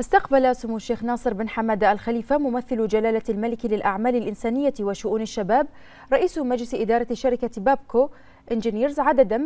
استقبل سمو الشيخ ناصر بن حمد الخليفة ممثل جلالة الملك للأعمال الإنسانية وشؤون الشباب رئيس مجلس إدارة شركة بابكو انجينيرز عددا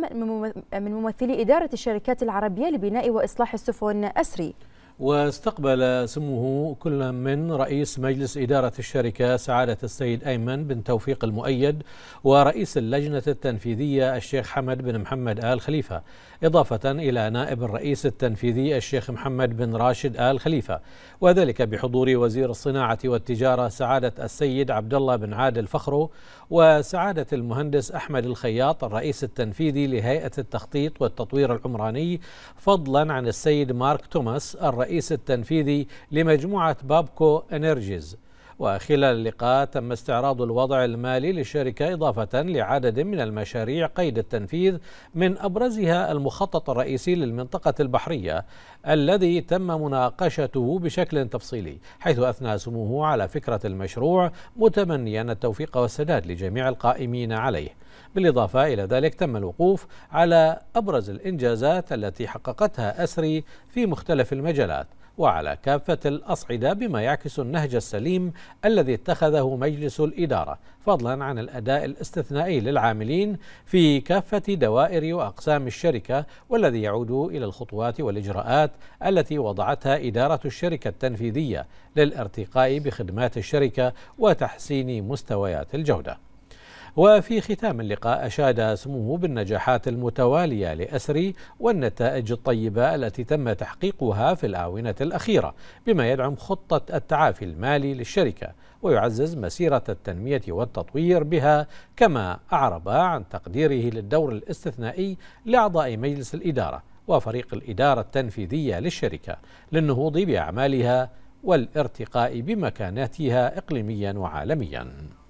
من ممثلي إدارة الشركات العربية لبناء وإصلاح السفن أسري واستقبل سموه كل من رئيس مجلس إدارة الشركة سعادة السيد أيمن بن توفيق المؤيد ورئيس اللجنة التنفيذية الشيخ حمد بن محمد آل خليفة إضافة إلى نائب الرئيس التنفيذي الشيخ محمد بن راشد آل خليفة وذلك بحضور وزير الصناعة والتجارة سعادة السيد عبد الله بن عادل فخرو وسعادة المهندس أحمد الخياط الرئيس التنفيذي لهيئة التخطيط والتطوير العمراني فضلا عن السيد مارك توماس الرئيس الرئيس التنفيذي لمجموعة بابكو انرجيز وخلال اللقاء تم استعراض الوضع المالي للشركة إضافة لعدد من المشاريع قيد التنفيذ من أبرزها المخطط الرئيسي للمنطقة البحرية الذي تم مناقشته بشكل تفصيلي حيث أثنى سموه على فكرة المشروع متمنيا التوفيق والسداد لجميع القائمين عليه بالإضافة إلى ذلك تم الوقوف على أبرز الإنجازات التي حققتها أسري في مختلف المجالات وعلى كافة الأصعدة بما يعكس النهج السليم الذي اتخذه مجلس الإدارة فضلا عن الأداء الاستثنائي للعاملين في كافة دوائر وأقسام الشركة والذي يعود إلى الخطوات والإجراءات التي وضعتها إدارة الشركة التنفيذية للارتقاء بخدمات الشركة وتحسين مستويات الجودة وفي ختام اللقاء أشاد سموه بالنجاحات المتوالية لأسري والنتائج الطيبة التي تم تحقيقها في الآونة الأخيرة بما يدعم خطة التعافي المالي للشركة ويعزز مسيرة التنمية والتطوير بها كما أعرب عن تقديره للدور الاستثنائي لأعضاء مجلس الإدارة وفريق الإدارة التنفيذية للشركة للنهوض بأعمالها والارتقاء بمكانتها إقليميا وعالميا